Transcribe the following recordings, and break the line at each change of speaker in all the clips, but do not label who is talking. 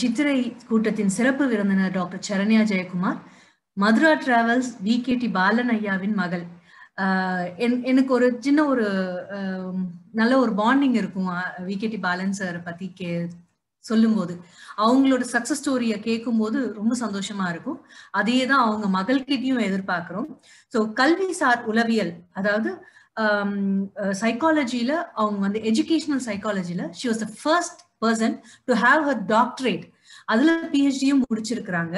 சித்திரை கூட்டத்தின் சிறப்பு விருந்தினர் doctor Saranya Jayakumar Madura travels V K T Balan ஐயாவின் மகள் எனக்கு ஒரு சின்ன ஒரு நல்ல ஒரு பாண்டிங் இருக்கும் V K T Balan sir பத்தி கே சொல்லும்போது அவங்களோட சக்சஸ் ஸ்டோரியை போது ரொம்ப சந்தோஷமா இருக்கும் அதையே தான் அவங்க மகள்கிட்டையும் எதிர்பார்க்கிறோம் ஸோ கல்வி சார் உளவியல் அதாவது சைக்காலஜியில அவங்க வந்து எஜுகேஷனல் சைக்காலஜியில she was the first person to have her doctorate அதுல பிஹெச்டியும் முடிச்சிருக்கிறாங்க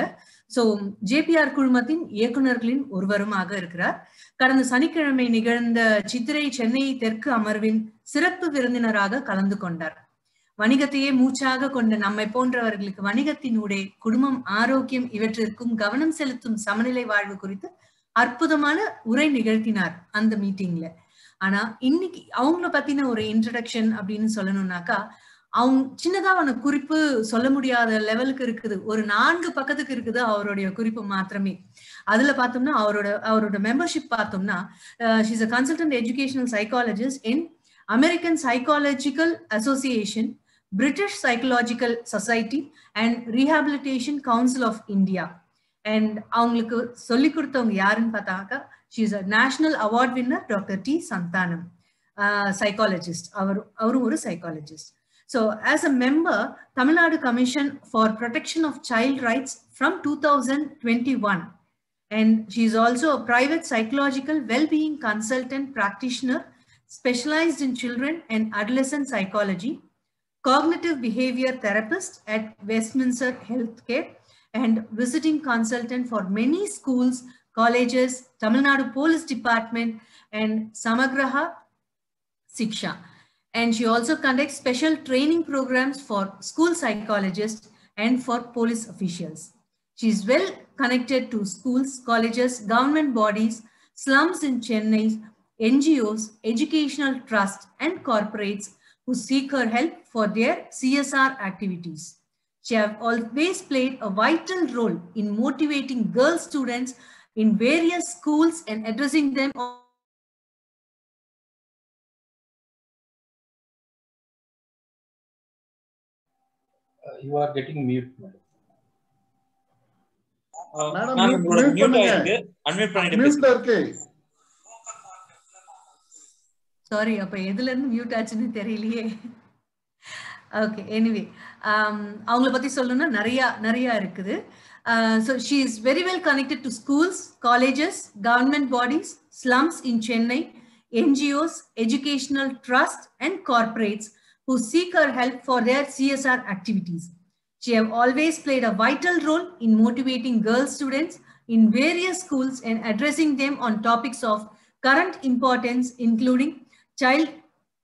சோ ஜேபிஆர் குழுமத்தின் இயக்குநர்களின் ஒருவருமாக இருக்கிறார் கடந்த சனிக்கிழமை நிகழ்ந்த சித்திரை சென்னை தெற்கு அமர்வின் சிறப்பு விருந்தினராக கலந்து கொண்டார் வணிகத்தையே மூச்சாக கொண்ட நம்மை போன்றவர்களுக்கு வணிகத்தினூடே குடும்பம் ஆரோக்கியம் இவற்றிற்கும் கவனம் செலுத்தும் சமநிலை வாழ்வு குறித்து அற்புதமான உரை நிகழ்த்தினார் அந்த மீட்டிங்ல ஆனா இன்னைக்கு அவங்கள பத்தின ஒரு இன்ட்ரடக்ஷன் அப்படின்னு சொல்லணும்னாக்கா அவங்க சின்னதா அவன குறிப்பு சொல்ல முடியாத லெவலுக்கு இருக்குது ஒரு நான்கு பக்கத்துக்கு இருக்குது அவருடைய குறிப்பு மாத்திரமே அதுல பார்த்தோம்னா அவரோட அவரோட மெம்பர்ஷிப் பார்த்தோம்னா she's a consultant educational psychologist in American psychological association British psychological society and rehabilitation council of India and அவங்களுக்கு சொல்லி கொடுத்தவங்க யாருன்னு பார்த்தாக்கா she's a national award winner doctor D Santhanam psychologist அவர் அவரும் ஒரு psychologist So as a member, Tamil Nadu Commission for Protection of Child Rights from 2021. And she is also a private psychological well-being consultant practitioner specialized in children and adolescent psychology, cognitive behavior therapist at Westminster Healthcare, and visiting consultant for many schools, colleges, Tamil Nadu Police Department, and Samagraha Siksha. And she also conducts special training programs for school psychologists and for police officials. She is well connected to schools, colleges, government bodies, slums in Chennai, NGOs, educational trusts, and corporates who seek her help for their CSR activities. She has always played a vital role in motivating girl students in various schools and addressing them
you are getting mute madam mute பண்ணுங்க unmute பண்ணிட்டு மியூட்ல இருக்கு
sorry அப்ப எதுல இருந்து mute ஆச்சுன்னு தெரியலையே okay anyway அவங்கள பத்தி சொல்லணும்னா நிறைய நிறைய இருக்குது so she is very well connected to schools colleges government bodies slums in Chennai NGOs educational trust and corporates who seek her help for their CSR activities. She has always played a vital role in motivating girl students in various schools and addressing them on topics of current importance, including child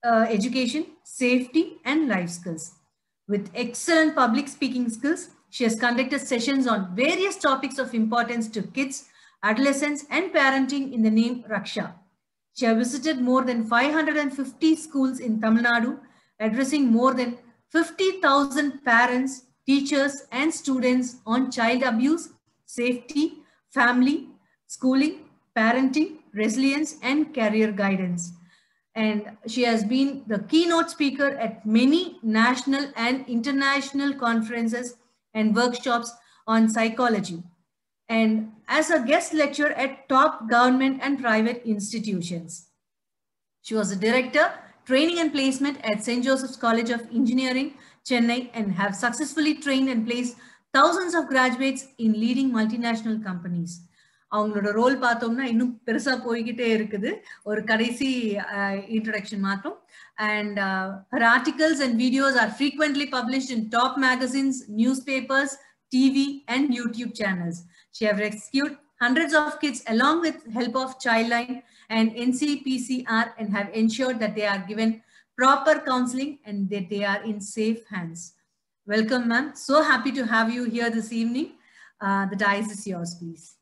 uh, education, safety, and life skills. With excellent public speaking skills, she has conducted sessions on various topics of importance to kids, adolescents, and parenting in the name Raksha. She has visited more than 550 schools in Tamil Nadu addressing more than 50,000 parents, teachers, and students on child abuse, safety, family, schooling, parenting, resilience, and career guidance. And she has been the keynote speaker at many national and international conferences and workshops on psychology. And as a guest lecturer at top government and private institutions. She was a director training and placement at St. Joseph's College of Engineering, Chennai, and have successfully trained and placed thousands of graduates in leading multinational companies. அவங்களோட role பார்த்தோம்னா இன்னும் பெருசா போய்கிட்டே இருக்குது ஒரு கடைசி introduction மாத்தோம் and her articles and videos are frequently published in top magazines newspapers TV and YouTube channels she have rescued hundreds of kids along with help of childline and NCPCR and have ensured that they are given proper counseling and that they are in safe hands. Welcome, ma'am. So happy to have you here this evening. Uh, the dice is yours, please.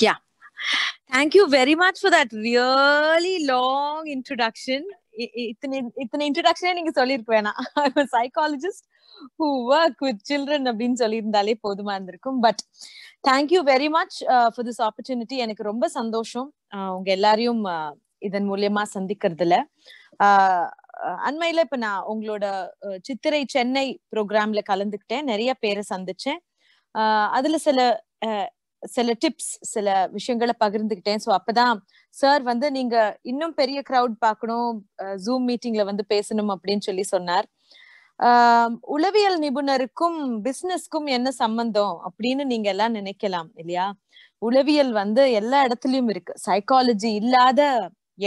yeah. Thank you very
much for that really long introduction. இத்தனை இத்தனை இன்ட்ரடக்ஷனே நீங்க சொல்லிருக்க வேணாம் psychologist who work with children அப்படின்னு சொல்லியிருந்தாலே போதுமா இருந்திருக்கும் but thank you very much for this opportunity எனக்கு ரொம்ப சந்தோஷம் uh, உங்க எல்லாரையும் uh, இதன் மூலியமா சந்திக்கிறதுல uh, அண்மையில இப்ப நான் உங்களோட சித்திரை சென்னை ப்ரோக்ராம்ல கலந்துக்கிட்டேன் நிறைய பேரை சந்திச்சேன் அதுல சில சில டிப்ஸ் சில விஷயங்களை பகிர்ந்துகிட்டேன் ஸோ அப்பதான் சார் வந்து நீங்க இன்னும் பெரிய கிரவுட் பார்க்கணும் ஜூம் மீட்டிங்ல வந்து பேசணும் அப்படின்னு சொல்லி சொன்னார் உளவியல் நிபுணருக்கும் பிசினஸ்க்கும் என்ன சம்பந்தம் அப்படின்னு நீங்க எல்லாம் நினைக்கலாம் இல்லையா உளவியல் வந்து எல்லா இடத்துலயும் இருக்கு சைக்காலஜி இல்லாத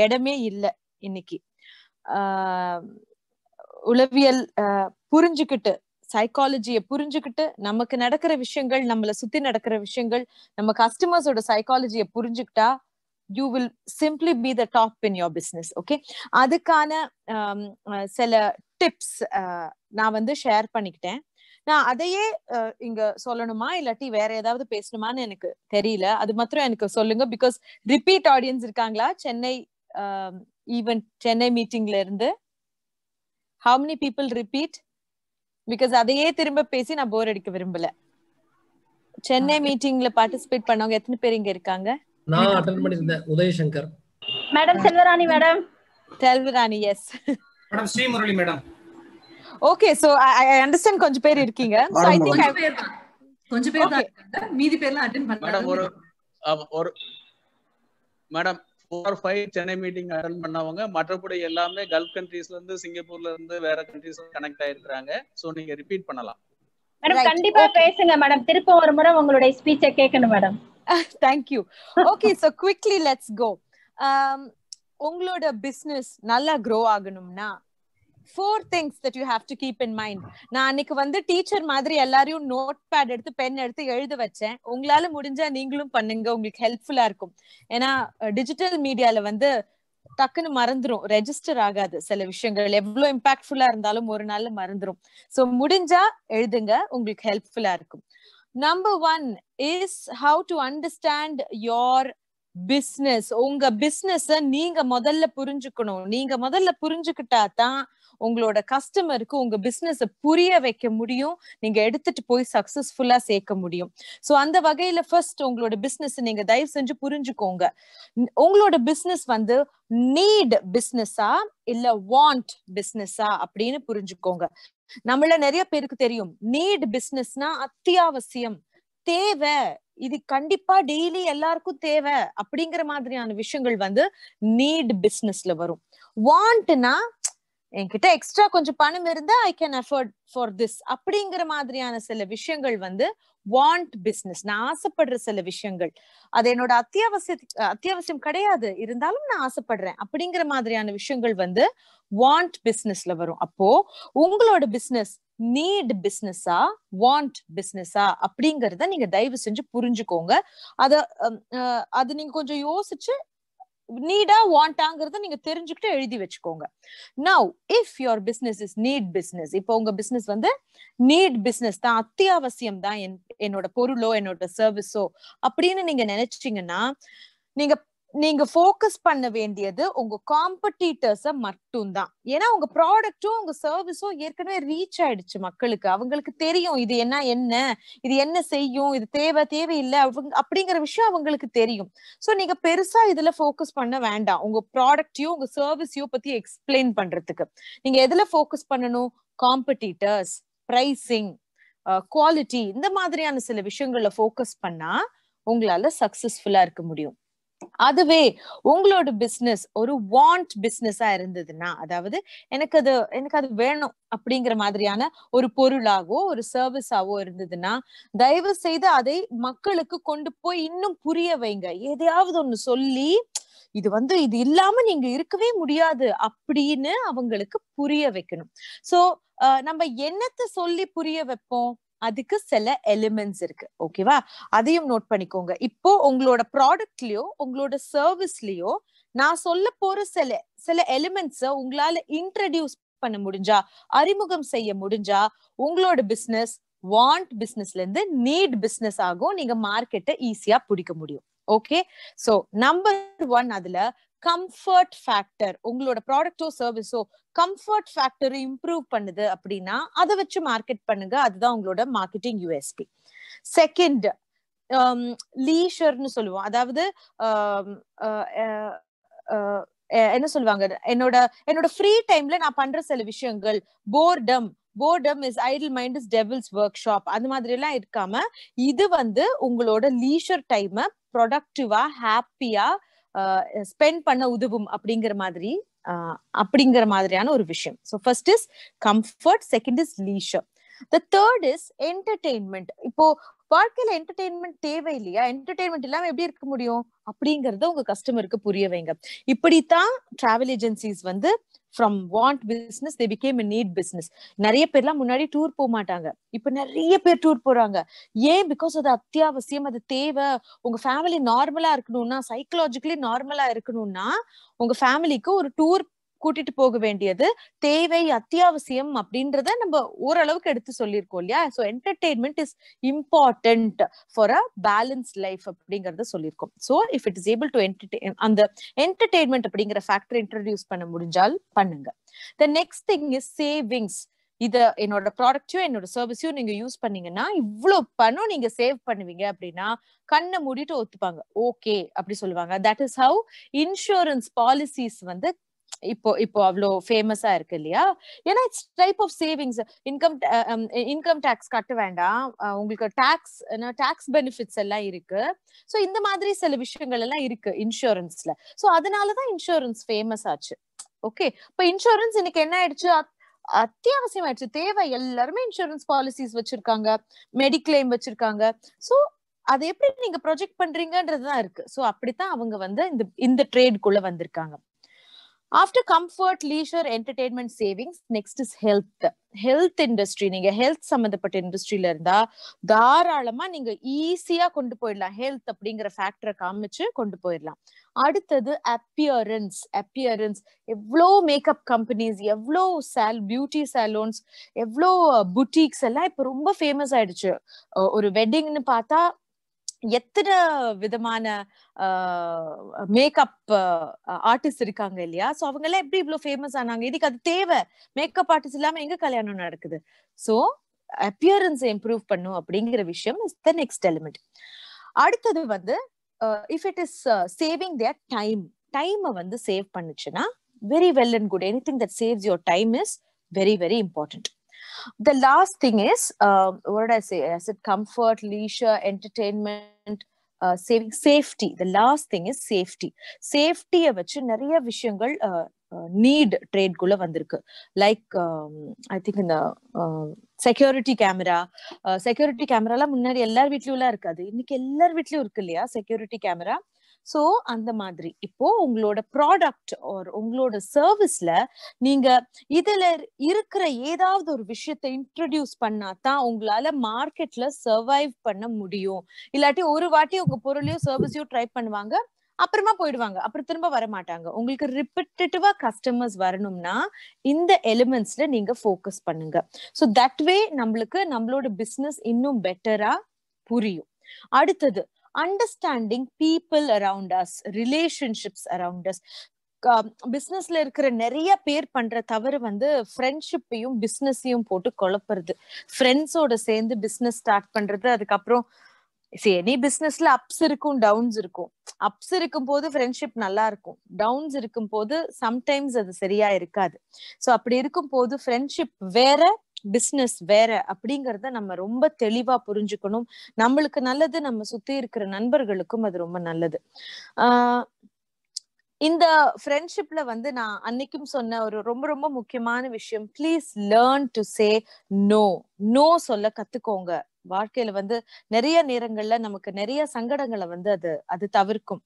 இடமே இல்லை இன்னைக்கு உளவியல் புரிஞ்சுக்கிட்டு சைக்காலஜியை புரிஞ்சுக்கிட்டு நமக்கு நடக்கிற விஷயங்கள் நம்மளை சுத்தி நடக்கிற விஷயங்கள் நம்ம கஸ்டமர்ஸோட சைக்காலஜியை புரிஞ்சுக்கிட்டா you will simply be the top in your business okay அதுக்கான சில டிப்ஸ் நான் வந்து ஷேர் பண்ணிக்கிட்டேன் நான் அதையே இங்க சொல்லணுமா இல்லாட்டி வேற ஏதாவது பேசணுமான்னு எனக்கு தெரியல அது மாத்திரம் எனக்கு சொல்லுங்க பிகாஸ் ரிப்பீட் ஆடியன்ஸ் இருக்காங்களா சென்னை ஈவன் சென்னை மீட்டிங்ல இருந்து how many people repeat because அதையே திரும்ப பேசி நான் போர் அடிக்க விரும்பல சென்னை மீட்டிங்ல பார்ட்டிசிபேட் பண்ணவங்க எத்தனை பேர் இங்க இருக்காங்க
நான் அட்டெண்ட் பண்ணிருந்தேன் Udayasankar
madam Selvarani madam Selvarani S
madam Srimurali madam
okay so I understand கொஞ்சம் பேர் இருக்கீங்க சோ ஐ திங்க் கொஞ்சம் பேர் தான் மீதி பேர்லாம் அட்டெண்ட் பண்ணாங்க மேடம் ஒரு
ஒரு madam four five Chennai meeting attend பண்ணவங்க மற்றபடி எல்லாமே கல்ஃப் கண்ட்ரீஸ்ல இருந்து சிங்கப்பூர்ல இருந்து வேற கண்ட்ரீஸ் கனெக்ட் ஆயிருக்காங்க சோ நீங்க ரிப்பீட் பண்ணலாம் மேடம் கண்டிப்பா
பேசுங்க மேடம் திருப்ப ஒரு முறை உங்களுடைய ஸ்பீச்சை கேட்கணும் madam thank you okay so quickly let's go உங்களோட பிசினஸ் நல்லா க்ரோ ஆகணும்னா four things that you have to keep in mind நான் அன்னைக்கு வந்து டீச்சர் மாதிரி எல்லாரையும் நோட் பேட் எடுத்து பென் எடுத்து எழுத வச்சேன் உங்களால முடிஞ்சா நீங்களும் பண்ணுங்க உங்களுக்கு ஹெல்ப்ஃபுல்லா இருக்கும் ஏன்னா டிஜிட்டல் மீடியால வந்து டக்குன்னு மறந்துரும் ரெஜிஸ்டர் ஆகாது சில விஷயங்கள் எவ்வளவு இம்பாக்ட்ஃபுல்லா இருந்தாலும் ஒரு நாள் மறந்துரும் ஸோ முடிஞ்சா எழுதுங்க உங்களுக்கு ஹெல்ப்ஃபுல்லா இருக்கும் number one is how to understand your business உங்க பிஸ்னஸ நீங்க முதல்ல புரிஞ்சுக்கணும் நீங்க முதல்ல புரிஞ்சுக்கிட்டா தான் உங்களோட கஸ்டமருக்கு உங்க பிசினஸ் புரிய வைக்க முடியும் நீங்க எடுத்துட்டு போய் சக்சஸ்ஃபுல்லா சேர்க்க முடியும் ஸோ அந்த வகையில ஃபர்ஸ்ட் உங்களோட பிசினஸ் நீங்க தயவு செஞ்சு புரிஞ்சுக்கோங்க உங்களோட பிசினஸ் வந்து நீட் பிசினஸா இல்ல வாண்ட் பிசினஸா அப்படின்னு புரிஞ்சுக்கோங்க நம்மள நிறைய பேருக்கு தெரியும் நீட் பிசினஸ்னா அத்தியாவசியம் தேவை இது கண்டிப்பா டெய்லி எல்லாருக்கும் தேவை அப்படிங்கிற மாதிரியான விஷயங்கள் வந்து நீட் பிசினஸ்ல வரும் வாண்ட்னா என்கிட்ட எக்ஸ்ட்ரா கொஞ்சம் பணம் இருந்தா I can afford for this அப்படிங்கிற மாதிரியான சில விஷயங்கள் வந்து வாண்ட் பிஸ்னஸ் நான் ஆசைப்படுற சில விஷயங்கள் அது என்னோட அத்தியாவசிய அத்தியாவசியம் கிடையாது இருந்தாலும் நான் ஆசைப்படுறேன் அப்படிங்கிற மாதிரியான விஷயங்கள் வந்து வாண்ட் பிஸ்னஸ்ல வரும் அப்போ உங்களோட பிஸ்னஸ் நீட் பிஸ்னஸா வாண்ட் பிஸ்னஸா அப்படிங்கறத நீங்க தயவு செஞ்சு புரிஞ்சுக்கோங்க அத அது நீங்க கொஞ்சம் யோசிச்சு நீடா வாண்டாங்கிறத நீங்க தெரிஞ்சுக்கிட்டு எழுதி வச்சுக்கோங்க now if your business is need business இப்போ உங்க பிசினஸ் வந்து நீட் பிசினஸ் தான் அத்தியாவசியம் தான் என்னோட பொருளோ என்னோட சர்வீஸோ அப்படின்னு நீங்க நினைச்சீங்கன்னா நீங்க நீங்க ஃபோக்கஸ் பண்ண வேண்டியது உங்க காம்படிட்டர்ஸ மட்டும்தான் ஏன்னா உங்க ப்ராடக்ட்டும் உங்க சர்வீஸும் ஏற்கனவே ரீச் ஆயிடுச்சு மக்களுக்கு அவங்களுக்கு தெரியும் இது என்ன என்ன இது என்ன செய்யும் இது தேவை தேவையில்லை அப்படிங்கிற விஷயம் அவங்களுக்கு தெரியும் ஸோ நீங்க பெருசா இதுல ஃபோக்கஸ் பண்ண வேண்டாம் உங்க ப்ராடக்டையும் உங்க சர்வீஸையும் பத்தி எக்ஸ்பிளைன் பண்றதுக்கு நீங்க எதுல ஃபோக்கஸ் பண்ணணும் காம்படிட்டர்ஸ் ப்ரைசிங் குவாலிட்டி இந்த மாதிரியான சில விஷயங்கள்ல ஃபோக்கஸ் பண்ணா உங்களால சக்சஸ்ஃபுல்லா இருக்க முடியும் அதுவே உங்களோட பிசினஸ் ஒரு வாண்ட் பிசினஸா இருந்ததுன்னா அதாவது எனக்கு அது எனக்கு அது வேணும் அப்படிங்கிற மாதிரியான ஒரு பொருளாகவோ ஒரு சர்வீஸாவோ இருந்ததுன்னா தயவு செய்து அதை மக்களுக்கு கொண்டு போய் இன்னும் புரிய வைங்க எதையாவது ஒண்ணு சொல்லி இது வந்து இது இல்லாம நீங்க இருக்கவே முடியாது அப்படின்னு அவங்களுக்கு புரிய வைக்கணும் சோ நம்ம என்னத்தை சொல்லி புரிய வைப்போம் அதுக்கு சில எலிமெண்ட்ஸ் இருக்கு ஓகேவா அதையும் நோட் பண்ணிக்கோங்க இப்போ உங்களோட ப்ராடக்ட்லயோ உங்களோட சர்வீஸ்லயோ நான் சொல்ல போற சில சில எலிமெண்ட்ஸ உங்களால இன்ட்ரடியூஸ் பண்ண முடிஞ்சா அறிமுகம் செய்ய முடிஞ்சா உங்களோட பிசினஸ் வாண்ட் பிசினஸ்ல இருந்து நீட் பிசினஸ் ஆகும் நீங்க மார்க்கெட்டை ஈஸியா பிடிக்க முடியும் ஓகே சோ நம்பர் ஒன் அதுல கம்ஃபர்ட் ஃபேக்டர் உங்களோட ப்ராடக்டோ சர்வீஸோ கம்ஃபர்ட் ஃபேக்டர் இம்ப்ரூவ் பண்ணுது அப்படின்னா அதை வச்சு மார்க்கெட் பண்ணுங்க அதுதான் உங்களோட மார்க்கெட்டிங் யூஎஸ்பி செகண்ட் லீஷர்னு சொல்லுவோம் அதாவது um, uh, uh, uh, என்ன சொல்லுவாங்க என்னோட என்னோட ஃப்ரீ டைம்ல நான் பண்ற சில விஷயங்கள் boredom boredom is idle mind is devil's workshop அந்த மாதிரி எல்லாம் இருக்காம இது வந்து உங்களோட லீஷர் டைம் ப்ரொடக்டிவா ஹாப்பியா ஸ்பெண்ட் பண்ண உதவும் அப்படிங்கிற மாதிரி அப்படிங்கிற மாதிரியான ஒரு விஷயம் so first is comfort second is leisure the third is entertainment இப்போ வாழ்க்கையில என்டர்டெயின்மெண்ட் தேவை இல்லையா என்டர்டெயின்மெண்ட் இல்லாம எப்படி இருக்க முடியும் அப்படிங்கறத உங்க கஸ்டமருக்கு புரிய வைங்க இப்படித்தான் டிராவல் ஏஜென்சிஸ் வந்து from want business they become a need business நிறைய பேர்லாம் முன்னாடி டூர் போக மாட்டாங்க இப்ப நிறைய பேர் டூர் போறாங்க ஏன் பிகாஸ் அது அத்தியாவசியம் அது தேவை உங்க ஃபேமிலி நார்மலா இருக்கணும்னா சைக்கலாஜிக்கலி நார்மலா இருக்கணும்னா உங்க ஃபேமிலிக்கு ஒரு டூர் கூட்டிட்டு போக வேண்டியது தேவை அத்தியாவசியம் அப்படின்றத நம்ம ஓரளவுக்கு எடுத்து சொல்லியிருக்கோம் இல்லையா so entertainment is important for a balance life அப்படிங்கறத சொல்லியிருக்கோம் so if it is able to entertain அந்த என்டர்டெயின்மெண்ட் அப்படிங்கிற ஃபேக்டர் இன்ட்ரடியூஸ் பண்ண முடிஞ்சால் பண்ணுங்க the next thing is savings இத என்னோட ப்ராடக்டையும் என்னோட சர்வீஸையும் நீங்க யூஸ் பண்ணீங்கன்னா இவ்வளவு பணம் நீங்க சேவ் பண்ணுவீங்க அப்படின்னா கண்ணை மூடிட்டு ஒத்துப்பாங்க ஓகே அப்படி சொல்லுவாங்க that is how insurance policies வந்து இப்போ இப்போ அவ்வளோ ஃபேமஸா இருக்கு இல்லையா ஏன்னா it's type of savings income income tax கட்ட வேண்டாம் உங்களுக்கு டேக்ஸ் டேக்ஸ் பெனிஃபிட்ஸ் எல்லாம் இருக்கு ஸோ இந்த மாதிரி சில விஷயங்கள் எல்லாம் இருக்கு இன்சூரன்ஸ்ல ஸோ அதனாலதான் இன்சூரன்ஸ் ஃபேமஸ் ஆச்சு ஓகே இப்போ இன்சூரன்ஸ் இன்னைக்கு என்ன ஆயிடுச்சு அத்தியாவசியம் ஆயிடுச்சு தேவை எல்லாருமே இன்சூரன்ஸ் பாலிசிஸ் வச்சிருக்காங்க மெடிக்ளைம் வச்சிருக்காங்க ஸோ அதை எப்படி நீங்க ப்ரொஜெக்ட் பண்றீங்கன்றதுதான் இருக்கு ஸோ அப்படித்தான் அவங்க வந்து இந்த இந்த ட்ரேடுக்குள்ள வந்திருக்காங்க after comfort leisure entertainment savings next is health health industry நீங்க ஹெல்த் சம்பந்தப்பட்ட இண்டஸ்ட்ரியில இருந்தா தாராளமா நீங்க ஈஸியா கொண்டு போயிடலாம் ஹெல்த் அப்படிங்கிற ஃபேக்டரை காமிச்சு கொண்டு போயிடலாம் அடுத்தது அப்பியரன்ஸ் அப்பியரன்ஸ் எவ்வளோ மேக்கப் கம்பெனிஸ் எவ்வளோ சேல் பியூட்டி சலூன்ஸ் எவ்வளோ புட்டிக்ஸ் எல்லாம் இப்போ ரொம்ப ஃபேமஸ் ஆயிடுச்சு ஒரு வெட்டிங்னு பார்த்தா எத்தனை விதமான மேக்கப் ஆர்டிஸ்ட் இருக்காங்க இல்லையா ஸோ அவங்க எல்லாம் எப்படி இவ்வளோ ஃபேமஸ் ஆனாங்க இதுக்கு அது தேவை மேக்கப் ஆர்டிஸ்ட் இல்லாம எங்க கல்யாணம் நடக்குது ஸோ அப்பியரன்ஸை இம்ப்ரூவ் பண்ணும் அப்படிங்கிற விஷயம் இஸ் த நெக்ஸ்ட் எலிமெண்ட் அடுத்தது வந்து if it is saving their time டைமை வந்து சேவ் பண்ணுச்சுன்னா very well and good anything that saves your time is very very important The last thing is, uh, what did I say? I said comfort, leisure, entertainment, uh, saving, safety. The last thing is safety. Safety வச்சு நிறைய விஷயங்கள் need uh, ட்ரேட்குள்ள uh, வந்திருக்கு like I think இந்த security camera security கேமராலாம் முன்னாடி எல்லார் வீட்லயும் இருக்காது இன்னைக்கு எல்லார் வீட்லயும் இருக்கு இல்லையா செக்யூரிட்டி கேமரா ஸோ அந்த மாதிரி இப்போ உங்களோட ப்ராடக்ட் ஒரு உங்களோட சர்வீஸ்ல நீங்க இதுல இருக்கிற ஏதாவது ஒரு விஷயத்தை இன்ட்ரடியூஸ் பண்ணா தான் உங்களால மார்க்கெட்ல சர்வைவ் பண்ண முடியும் இல்லாட்டி ஒரு வாட்டி உங்க பொருளையோ சர்வீஸையோ ட்ரை பண்ணுவாங்க அப்புறமா போயிடுவாங்க அப்புறம் திரும்ப வர மாட்டாங்க உங்களுக்கு ரிப்பிட்டிவா கஸ்டமர்ஸ் வரணும்னா இந்த எலிமெண்ட்ஸ்ல நீங்க ஃபோக்கஸ் பண்ணுங்க ஸோ தட் வே நம்மளுக்கு நம்மளோட பிசினஸ் இன்னும் பெட்டரா புரியும் அடுத்தது understanding people around us relationships around us பிஸ்னஸ்ல இருக்கிற நிறைய பேர் பண்ற தவறு வந்து ஃப்ரெண்ட்ஷிப்பையும் பிஸ்னஸையும் போட்டு குழப்புறது ஃப்ரெண்ட்ஸோட சேர்ந்து பிசினஸ் ஸ்டார்ட் பண்றது அதுக்கப்புறம் எனி பிசினஸ்ல அப்ஸ் இருக்கும் டவுன்ஸ் இருக்கும் அப்ஸ் இருக்கும் போது ஃப்ரெண்ட்ஷிப் நல்லா இருக்கும் டவுன்ஸ் இருக்கும் போது சம்டைம்ஸ் அது சரியா இருக்காது ஸோ அப்படி இருக்கும் போது ஃப்ரெண்ட்ஷிப் வேற பிசினஸ் வேற அப்படிங்கறத நம்ம ரொம்ப தெளிவா புரிஞ்சுக்கணும் நம்மளுக்கு நல்லது நம்ம சுத்தி இருக்கிற நண்பர்களுக்கும் அது ரொம்ப நல்லது ஆஹ் இந்த ஃப்ரெண்ட்ஷிப்ல வந்து நான் அன்னைக்கும் சொன்ன ஒரு ரொம்ப ரொம்ப முக்கியமான விஷயம் please learn to say no no சொல்ல கத்துக்கோங்க வாழ்க்கையில வந்து நிறைய நேரங்கள்ல நமக்கு நிறைய சங்கடங்களை வந்து அது அது தவிர்க்கும்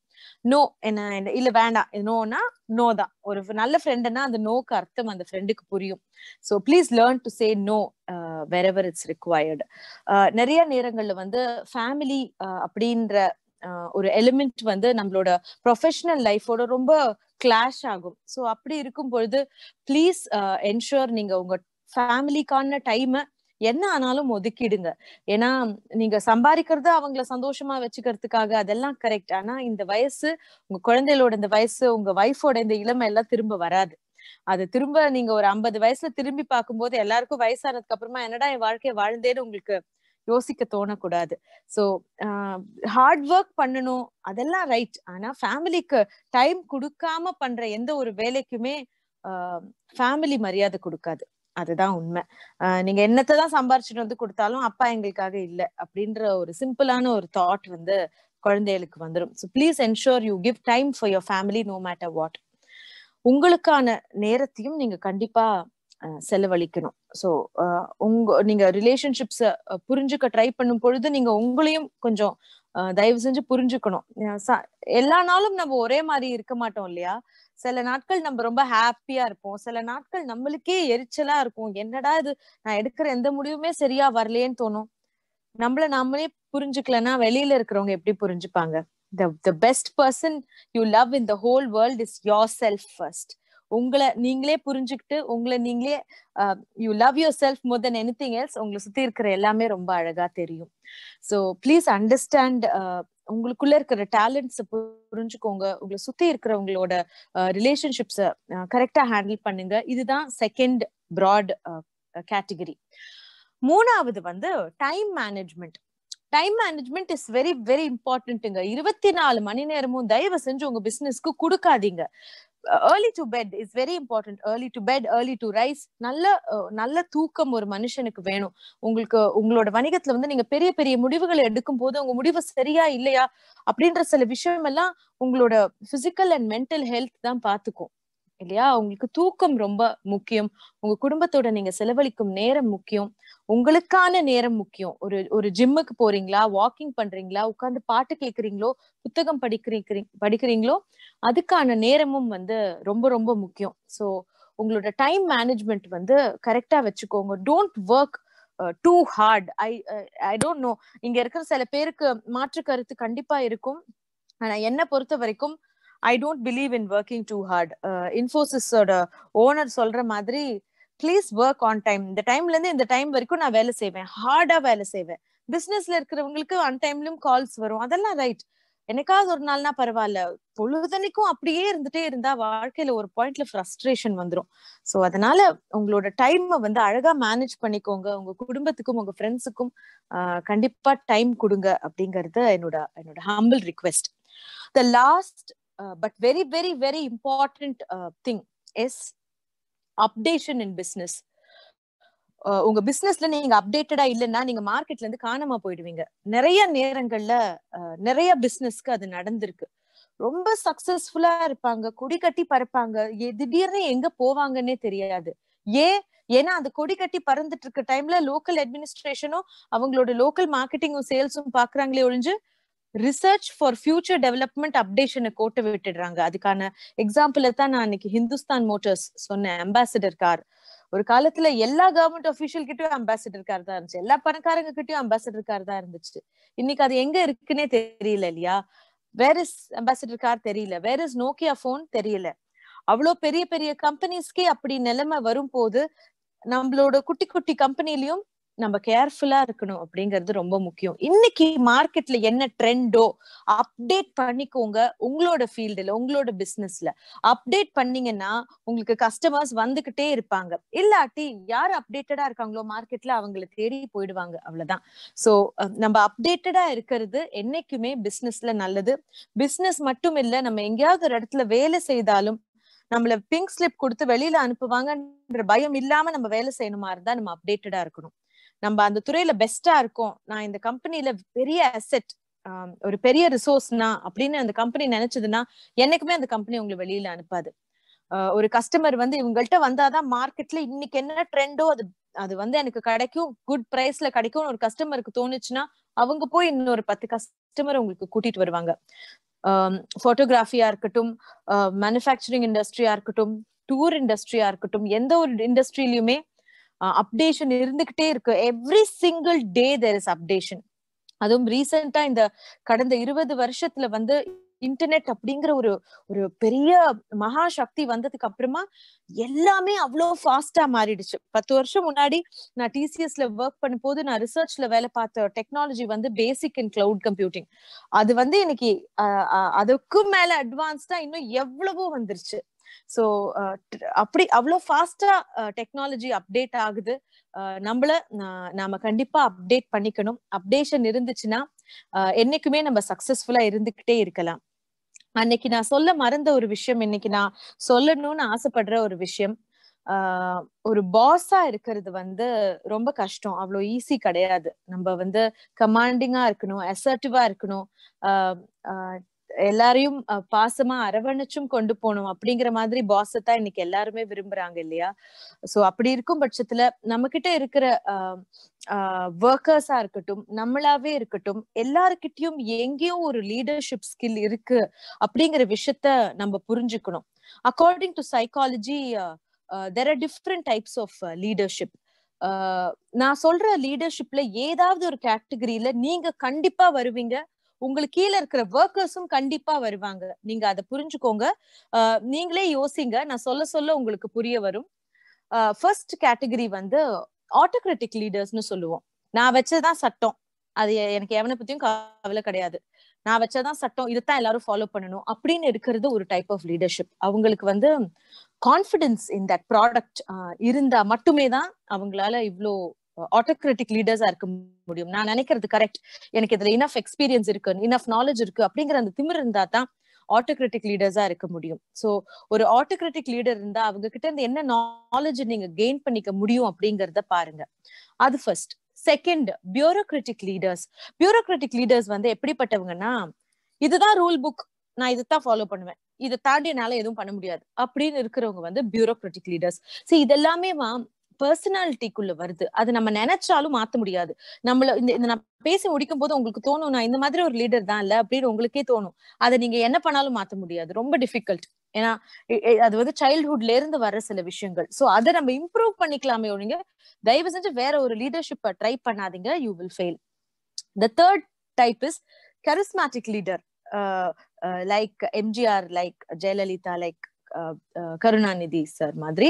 நோ என்ன இல்ல வேண்டாம் நோனா நோ தான் ஒரு நல்ல ஃப்ரெண்டுனா அந்த நோக்கு அர்த்தம் அந்த ஃப்ரெண்டுக்கு புரியும் so please learn to say no wherever it's required நிறைய நேரங்கள்ல வந்து ஃபேமிலி uh, அப்படின்ற uh, ஒரு எலிமெண்ட் வந்து நம்மளோட ப்ரொஃபஷனல் லைஃபோட ரொம்ப கிளாஷ் ஆகும் ஸோ அப்படி இருக்கும் பொழுது ப்ளீஸ் என்ஷுர் uh, நீங்க உங்க ஃபேமிலிக்கான டைமை என்ன ஆனாலும் ஒதுக்கிடுங்க ஏன்னா நீங்க சம்பாதிக்கிறது அவங்கள சந்தோஷமா வச்சுக்கிறதுக்காக அதெல்லாம் கரெக்ட் ஆனா இந்த வயசு உங்க குழந்தைகளோட இந்த வயசு உங்க வைஃபோட இந்த இளமை எல்லாம் திரும்ப வராது அது திரும்ப நீங்க ஒரு ஐம்பது வயசுல திரும்பி பார்க்கும்போது எல்லாருக்கும் வயசானதுக்கு அப்புறமா என்னடா என் வாழ்க்கையை வாழ்ந்தேன்னு உங்களுக்கு யோசிக்க தோணக்கூடாது ஸோ ஹார்ட் ஒர்க் பண்ணணும் அதெல்லாம் ரைட் ஆனா ஃபேமிலிக்கு டைம் கொடுக்காம பண்ற எந்த ஒரு வேலைக்குமே ஃபேமிலி மரியாதை கொடுக்காது அதுதான் உண்மை நீங்க என்னத்தான் சம்பாரிச்சுட்டு வந்து கொடுத்தாலும் அப்பா எங்களுக்காக இல்ல அப்படின்ற ஒரு சிம்பிளான ஒரு தாட் வந்து குழந்தைகளுக்கு வந்துடும் so please ensure you give time for your family no matter what உங்களுக்கான நேரத்தையும் நீங்க கண்டிப்பா செலவழிக்கணும் ஸோ உங்க நீங்க ரிலேஷன்ஷிப்ஸை புரிஞ்சுக்க ட்ரை பண்ணும் பொழுது நீங்க உங்களையும் கொஞ்சம் தயவு செஞ்சு புரிஞ்சுக்கணும் எல்லா நாளும் நம்ம ஒரே மாதிரி இருக்க மாட்டோம் இல்லையா சில நாட்கள் நம்ம ரொம்ப ஹாப்பியா இருப்போம் சில நாட்கள் நம்மளுக்கே எரிச்சலா இருக்கும் என்னடா இது நான் எடுக்கிற எந்த முடிவுமே சரியா வரலையேன்னு தோணும் நம்மள நாமளே புரிஞ்சுக்கலன்னா வெளியில இருக்கிறவங்க எப்படி புரிஞ்சுப்பாங்க the best person you love in the whole world is yourself first உங்களை நீங்களே புரிஞ்சுக்கிட்டு உங்களை நீங்களே you love yourself more then anything else உங்களை சுத்தி இருக்கிற எல்லாமே ரொம்ப அழகா தெரியும் ஸோ பிளீஸ் அண்டர்ஸ்டாண்ட் உங்களுக்குள்ள இருக்கிற டேலண்ட்ஸ் புரிஞ்சுக்கோங்க உங்களை சுத்தி இருக்கிறவங்களோட ரிலேஷன்ஷிப்ஸ கரெக்டா ஹேண்டில் பண்ணுங்க இதுதான் செகண்ட் ப்ராட் கேட்டகரி மூணாவது வந்து time management time management is very very இம்பார்ட்டன்ட்டுங்க இருபத்தி நாலு மணி நேரமும் தயவு செஞ்சு உங்க பிசினஸ்க்கு கொடுக்காதீங்க early to bed is very important early to bed early to rise நல்ல நல்ல தூக்கம் ஒரு மனுஷனுக்கு வேணும் உங்களுக்கு உங்களோட வணிகத்துல வந்து நீங்க பெரிய பெரிய முடிவுகளை எடுக்கும் போது உங்க முடிவு சரியா இல்லையா அப்படின்ற சில விஷயம் எல்லாம் உங்களோட பிசிக்கல் அண்ட் மென்டல் ஹெல்த் தான் பாத்துக்கும் இல்லையா உங்களுக்கு தூக்கம் ரொம்ப முக்கியம் உங்க குடும்பத்தோட நீங்க செலவழிக்கும் நேரம் முக்கியம் உங்களுக்கான நேரம் முக்கியம் ஒரு ஒரு ஜிம்முக்கு போறீங்களா வாக்கிங் பண்றீங்களா உட்காந்து பாட்டு கேக்குறீங்களோ புத்தகம் படிக்கிறீங்க படிக்கிறீங்களோ அதுக்கான நேரமும் வந்து ரொம்ப ரொம்ப முக்கியம் ஸோ உங்களோட டைம் மேனேஜ்மெண்ட் வந்து கரெக்டா வச்சுக்கோங்க don't work too hard I I don't know இங்க இருக்கிற சில பேருக்கு மாற்று கருத்து கண்டிப்பா இருக்கும் ஆனா என்ன பொறுத்த வரைக்கும் I don't believe in working too hard இன்ஃபோசிஸோட ஓனர் சொல்ற மாதிரி ப்ளீஸ் ஒர்க் ஆன் டைம் இந்த டைம்ல இருந்து இந்த டைம் வரைக்கும் நான் வேலை செய்வேன் ஹார்டா வேலை செய்வேன் பிசினஸ்ல இருக்கிறவங்களுக்கு அன் டைம்லயும் கால்ஸ் வரும் அதெல்லாம் ரைட் எனக்காவது ஒரு நாள்னா பரவாயில்ல பொழுதனைக்கும் அப்படியே இருந்துட்டே இருந்தா வாழ்க்கையில ஒரு பாயிண்ட்ல ஃப்ரஸ்ட்ரேஷன் வந்துடும் ஸோ அதனால உங்களோட டைம் வந்து அழகா மேனேஜ் பண்ணிக்கோங்க உங்க குடும்பத்துக்கும் உங்க ஃப்ரெண்ட்ஸுக்கும் கண்டிப்பா டைம் கொடுங்க அப்படிங்கறது என்னோட என்னோட humble request the last uh, but very very very important uh, thing is updation in business உங்க பிசினஸ்ல நீங்க அப்டேட்டடா இல்லைன்னா நீங்க மார்க்கெட்ல இருந்து காணாம போயிடுவீங்க நிறைய நேரங்கள்ல uh, நிறைய பிசினஸ்க்கு அது நடந்திருக்கு ரொம்ப சக்சஸ்ஃபுல்லா இருப்பாங்க கொடி கட்டி பறப்பாங்க திடீர்னு எங்க போவாங்கன்னே தெரியாது ஏன் ஏன்னா அந்த கொடி கட்டி பறந்துட்டு இருக்க டைம்ல லோக்கல் அட்மினிஸ்ட்ரேஷனும் அவங்களோட லோக்கல் மார்க்கெட்டிங்கும் சேல்ஸும் பாக்குறாங்களே ஒழிஞ்சு ரிசர்ச் ஃபார் ஃபியூச்சர் டெவலப்மெண்ட் அப்டேஷனை கோட்ட விட்டுடுறாங்க அதுக்கான எக்ஸாம்பிள தான் நான் இன்னைக்கு ஹிந்துஸ்தான் மோட்டர்ஸ் சொன்னேன் அம்பாசிடர் கார் ஒரு காலத்துல எல்லா கவர்மெண்ட் அஃபீஷியல் கிட்டயும் அம்பாசிடர் கார் தான் இருந்துச்சு எல்லா பணக்காரங்க கிட்டயும் அம்பாசிடர் கார் தான் இருந்துச்சு இன்னைக்கு அது எங்க இருக்குன்னே தெரியல இல்லையா வேர் இஸ் அம்பாசிடர் கார் தெரியல வேர் இஸ் நோக்கியா போன் தெரியல அவ்வளோ பெரிய பெரிய கம்பெனிஸ்க்கே அப்படி நிலைமை வரும்போது நம்மளோட குட்டி குட்டி கம்பெனிலயும் நம்ம கேர்ஃபுல்லா இருக்கணும் அப்படிங்கிறது ரொம்ப முக்கியம் இன்னைக்கு மார்க்கெட்ல என்ன ட்ரெண்டோ அப்டேட் பண்ணிக்கோங்க உங்களோட ஃபீல்டுல உங்களோட பிசினஸ்ல அப்டேட் பண்ணீங்கன்னா உங்களுக்கு கஸ்டமர்ஸ் வந்துகிட்டே இருப்பாங்க இல்லாட்டி யார் அப்டேட்டடா இருக்காங்களோ மார்க்கெட்ல அவங்களை தேடி போயிடுவாங்க அவ்வளவுதான் சோ நம்ம அப்டேட்டடா இருக்கிறது என்னைக்குமே பிசினஸ்ல நல்லது பிசினஸ் மட்டும் இல்ல நம்ம எங்கேயாவது ஒரு இடத்துல வேலை செய்தாலும் நம்மள பிங்க் ஸ்லிப் கொடுத்து வெளியில அனுப்புவாங்கன்ற பயம் இல்லாம நம்ம வேலை செய்யணுமா இருந்தா நம்ம அப்டேட்டடா இருக்கணும் நம்ம அந்த துறையில பெஸ்டா இருக்கோம் நான் இந்த கம்பெனில பெரிய அசெட் ஒரு பெரிய ரிசோர்ஸ்னா அப்படின்னு அந்த கம்பெனி நினைச்சதுன்னா என்னைக்குமே அந்த கம்பெனி உங்களை வெளியில அனுப்பாது ஒரு கஸ்டமர் வந்து இவங்கள்ட்ட வந்தாதான் மார்க்கெட்ல இன்னைக்கு என்ன ட்ரெண்டோ அது அது வந்து எனக்கு கிடைக்கும் குட் பிரைஸ்ல கிடைக்கும் ஒரு கஸ்டமருக்கு தோணுச்சுன்னா அவங்க போய் இன்னொரு பத்து கஸ்டமர் உங்களுக்கு கூட்டிட்டு வருவாங்க போட்டோகிராஃபியா இருக்கட்டும் மேனுஃபேக்சரிங் இண்டஸ்ட்ரியா இருக்கட்டும் டூர் இண்டஸ்ட்ரியா இருக்கட்டும் எந்த ஒரு இண்டஸ்ட்ரியிலுமே அப்டேஷன் இருந்துகிட்டே இருக்கு every single day there is updation அதுவும் ரீசெண்டா இந்த கடந்த இருபது வருஷத்துல வந்து இன்டர்நெட் அப்படிங்கிற ஒரு ஒரு பெரிய மகா சக்தி வந்ததுக்கு அப்புறமா எல்லாமே அவ்வளோ ஃபாஸ்டா மாறிடுச்சு பத்து வருஷம் முன்னாடி நான் டிசிஎஸ்ல ஒர்க் பண்ணும் போது நான் ரிசர்ச்ல வேலை பார்த்த டெக்னாலஜி வந்து பேசிக் அண்ட் கிளவுட் கம்ப்யூட்டிங் அது வந்து இன்னைக்கு அதுக்கும் மேல அட்வான்ஸ்டா இன்னும் எவ்வளவோ வந்துருச்சு ஸோ uh, அப்படி அவ்வளோ ஃபாஸ்டா டெக்னாலஜி அப்டேட் ஆகுது நம்மள நாம கண்டிப்பா அப்டேட் பண்ணிக்கணும் அப்டேஷன் இருந்துச்சுன்னா என்னைக்குமே நம்ம சக்சஸ்ஃபுல்லா இருந்துகிட்டே இருக்கலாம் அன்னைக்கு நான் சொல்ல மறந்த ஒரு விஷயம் இன்னைக்கு நான் சொல்லணும்னு ஆசைப்படுற ஒரு விஷயம் ஒரு பாஸா இருக்கிறது வந்து ரொம்ப கஷ்டம் அவ்வளோ ஈஸி கிடையாது நம்ம வந்து கமாண்டிங்கா இருக்கணும் அசர்டிவா இருக்கணும் எல்லாரையும் பாசமா அரவணைச்சும் கொண்டு போகணும் அப்படிங்கிற மாதிரி பாசத்தான் தான் இன்னைக்கு எல்லாருமே விரும்புறாங்க இல்லையா சோ அப்படி இருக்கும் பட்சத்துல நம்ம கிட்ட இருக்கிற ஆஹ் ஒர்க்கர்ஸா இருக்கட்டும் நம்மளாவே இருக்கட்டும் எல்லாருக்கிட்டையும் எங்கேயும் ஒரு லீடர்ஷிப் ஸ்கில் இருக்கு அப்படிங்கிற விஷயத்த நம்ம புரிஞ்சுக்கணும் according to psychology there are different types of leadership நான் சொல்ற லீடர்ஷிப்ல ஏதாவது ஒரு கேட்டகரியில நீங்க கண்டிப்பா வருவீங்க உங்களுக்கு கீழே இருக்கிற ஒர்க்கர்ஸும் கண்டிப்பா வருவாங்க நீங்க அதை புரிஞ்சுக்கோங்க நீங்களே யோசிங்க நான் சொல்ல சொல்ல உங்களுக்கு புரிய வரும் ஃபர்ஸ்ட் கேட்டகரி வந்து ஆட்டோகிராட்டிக் லீடர்ஸ்னு சொல்லுவோம் நான் வச்சதான் சட்டம் அது எனக்கு எவனை பத்தியும் கவலை கிடையாது நான் வச்சதான் சட்டம் இதுதான் எல்லாரும் ஃபாலோ பண்ணணும் அப்படின்னு இருக்கிறது ஒரு டைப் ஆஃப் லீடர்ஷிப் அவங்களுக்கு வந்து கான்ஃபிடென்ஸ் இன் தட் ப்ராடக்ட் இருந்தா மட்டுமே தான் அவங்களால இவ்வளோ ஆட்டோக்ராட்டிக் லீடர்ஸா இருக்க முடியும் நான் நினைக்கிறது கரெக்ட் எனக்கு இதுல இனஃப் எக்ஸ்பீரியன்ஸ் இருக்கு இனஃப் நாலேஜ் இருக்கு அப்படிங்கிற அந்த திமிர் இருந்தா தான் ஆட்டோக்ராட்டிக் லீடர்ஸா இருக்க முடியும் சோ ஒரு ஆட்டோக்ராட்டிக் லீடர் இருந்தா அவங்க கிட்ட இருந்து என்ன நாலேஜ் நீங்க கெயின் பண்ணிக்க முடியும் அப்படிங்கறத பாருங்க அது first second bureaucratic leaders bureaucratic leaders வந்து எப்படிப்பட்டவங்கன்னா இதுதான் ரூல் புக் நான் இதுதான் ஃபாலோ பண்ணுவேன் இதை தாண்டி என்னால எதுவும் பண்ண முடியாது அப்படின்னு இருக்கிறவங்க வந்து பியூரோக்ராட்டிக் லீடர்ஸ் ஸோ இதெல்லாமே பர்சனாலிட்டிக்குள்ள வருது அது நம்ம நினைச்சாலும் மாத்த முடியாது நம்மள இந்த நான் பேசி முடிக்கும் போது உங்களுக்கு தோணும் நான் இந்த மாதிரி ஒரு லீடர் தான் இல்ல அப்படின்னு உங்களுக்கே தோணும் அதை நீங்க என்ன பண்ணாலும் மாத்த முடியாது ரொம்ப டிஃபிகல்ட் ஏன்னா அது வந்து சைல்ட்ஹுட்ல இருந்து வர சில விஷயங்கள் சோ அதை நம்ம இம்ப்ரூவ் பண்ணிக்கலாமே ஒழுங்க தயவு செஞ்சு வேற ஒரு லீடர்ஷிப்பை ட்ரை பண்ணாதீங்க you will fail the third type is charismatic leader like MGR like Jayalalithaa like Karunanidhi sir மாதிரி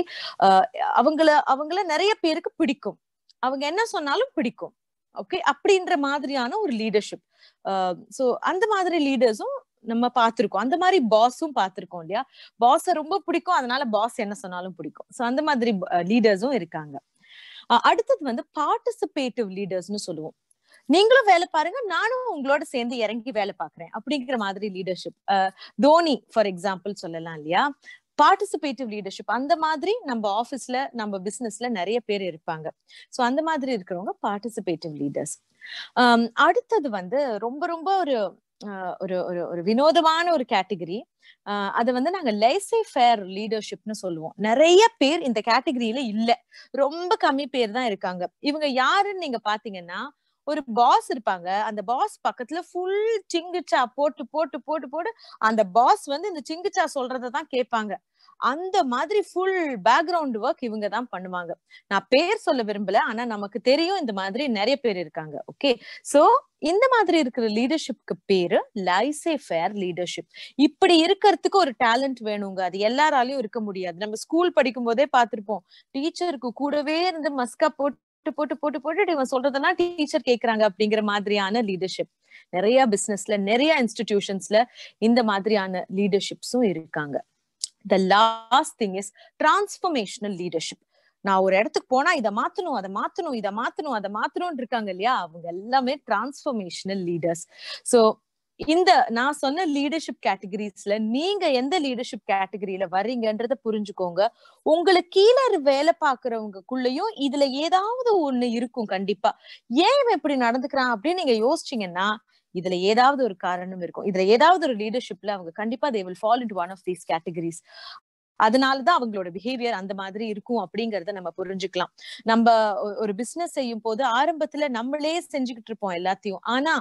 அவங்கள அவங்கள நிறைய பேருக்கு பிடிக்கும் அவங்க என்ன சொன்னாலும் பிடிக்கும் ஓகே அப்படின்ற மாதிரியான ஒரு லீடர்ஷிப் சோ அந்த மாதிரி லீடர்ஸும் நம்ம பார்த்துருக்கோம் அந்த மாதிரி பாஸும் பாத்திருக்கோம் இல்லையா பாஸை ரொம்ப பிடிக்கும் அதனால பாஸ் என்ன சொன்னாலும் பிடிக்கும் சோ அந்த மாதிரி லீடர்ஸும் இருக்காங்க அடுத்தது வந்து பார்ட்டிசிபேட்டிவ் லீடர்ஸ்னு சொல்லுவோம் நீங்களும் வேலை பாருங்க நானும் உங்களோட சேர்ந்து இறங்கி வேலை பாக்குறேன் அப்படிங்கிற மாதிரி லீடர்ஷிப் தோனி ஃபார் எக்ஸாம்பிள் சொல்லலாம் இல்லையா பார்ட்டிசிபேட்டிவ் லீடர்ஷிப் அந்த மாதிரி நம்ம ஆஃபீஸ்ல நம்ம பிசினஸ்ல நிறைய பேர் இருப்பாங்க ஸோ அந்த மாதிரி இருக்கிறவங்க பார்ட்டிசிபேட்டிவ் லீடர்ஸ் அடுத்தது வந்து ரொம்ப ரொம்ப ஒரு ஒரு ஒரு ஒரு வினோதமான ஒரு கேட்டகரி அதை வந்து நாங்க லைசே ஃபேர் லீடர்ஷிப்னு சொல்லுவோம் நிறைய பேர் இந்த கேட்டகரியில இல்ல ரொம்ப கம்மி பேர் தான் இருக்காங்க இவங்க யாருன்னு நீங்க பாத்தீங்கன்னா ஒரு பாஸ் இருப்பாங்க அந்த பாஸ் பக்கத்துல ஃபுல் சிங்குச்சா போட்டு போட்டு போட்டு போட்டு அந்த பாஸ் வந்து இந்த சிங்குச்சா சொல்றதான் கேட்பாங்க அந்த மாதிரி ஃபுல் பேக்ரவுண்ட் ஒர்க் இவங்க தான் பண்ணுவாங்க நான் பேர் சொல்ல விரும்பல ஆனா நமக்கு தெரியும் இந்த மாதிரி நிறைய பேர் இருக்காங்க ஓகே சோ இந்த மாதிரி இருக்கிற லீடர்ஷிப்க்கு பேரு லைசே ஃபேர் லீடர்ஷிப் இப்படி இருக்கிறதுக்கு ஒரு டேலண்ட் வேணுங்க அது எல்லாராலையும் இருக்க முடியாது நம்ம ஸ்கூல் படிக்கும் போதே பார்த்திருப்போம் டீச்சருக்கு கூடவே இருந்து மஸ்கா போட்டு போட்டு போட்டு போட்டு போட்டு இவன் சொல்றதெல்லாம் டீச்சர் கேக்குறாங்க அப்படிங்கிற மாதிரியான லீடர்ஷிப் நிறைய பிசினஸ்ல நிறைய இன்ஸ்டிடியூஷன்ஸ்ல இந்த மாதிரியான லீடர்ஷிப்ஸும் இருக்காங்க the last thing is transformational leadership நான் ஒரு இடத்துக்கு போனா இதை மாத்தணும் அதை மாத்தணும் இதை மாத்தணும் அதை மாத்தணும்னு இருக்காங்க இல்லையா அவங்க எல்லாமே டிரான்ஸ்பர்மேஷனல் லீடர்ஸ் ஸோ இந்த நான் சொன்ன லீடர்ஷிப் கேட்டகரிஸ்ல நீங்க எந்த லீடர்ஷிப் கேட்டகரியில வர்றீங்கன்றத புரிஞ்சுக்கோங்க உங்களை கீழே வேலை பாக்குறவங்கக்குள்ளயும் இதுல ஏதாவது ஒண்ணு இருக்கும் கண்டிப்பா ஏன் இப்படி நடந்துக்கிறான் அப்படின்னு நீங்க யோசிச்சீங்கன்னா இதுல ஏதாவது ஒரு காரணம் இருக்கும் இதுல ஏதாவது ஒரு லீடர்ஷிப்ல அவங்க கண்டிப்பா they will fall in one of these categories அதனாலதான் அவங்களோட பிஹேவியர் அந்த மாதிரி இருக்கும் அப்படிங்கறத நம்ம புரிஞ்சுக்கலாம் நம்ம ஒரு பிசினஸ் செய்யும் போது ஆரம்பத்துல நம்மளே செஞ்சுக்கிட்டு இருப்போம் எல்லாத்தையும் ஆனா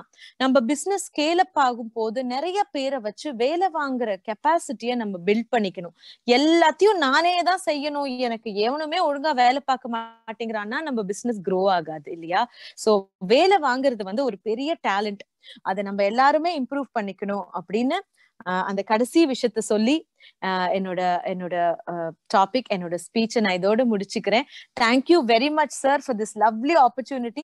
நம்ம பிசினஸ் ஸ்கேலப் ஆகும் போது நிறைய பேரை வச்சு வேலை வாங்குற கெப்பாசிட்டிய நம்ம பில்ட் பண்ணிக்கணும் எல்லாத்தையும் நானே தான் செய்யணும் எனக்கு எவனுமே ஒழுங்கா வேலை பார்க்க மாட்டேங்கிறான்னா நம்ம பிசினஸ் க்ரோ ஆகாது இல்லையா சோ வேலை வாங்குறது வந்து ஒரு பெரிய டேலண்ட் அதை நம்ம எல்லாருமே இம்ப்ரூவ் பண்ணிக்கணும் அப்படின்னு அந்த கடைசி விஷயத்த சொல்லி என்னோட என்னோட டாபிக் என்னோட ஸ்பீச்சை நான் இதோட முடிச்சுக்கிறேன் thank you very much sir for this lovely opportunity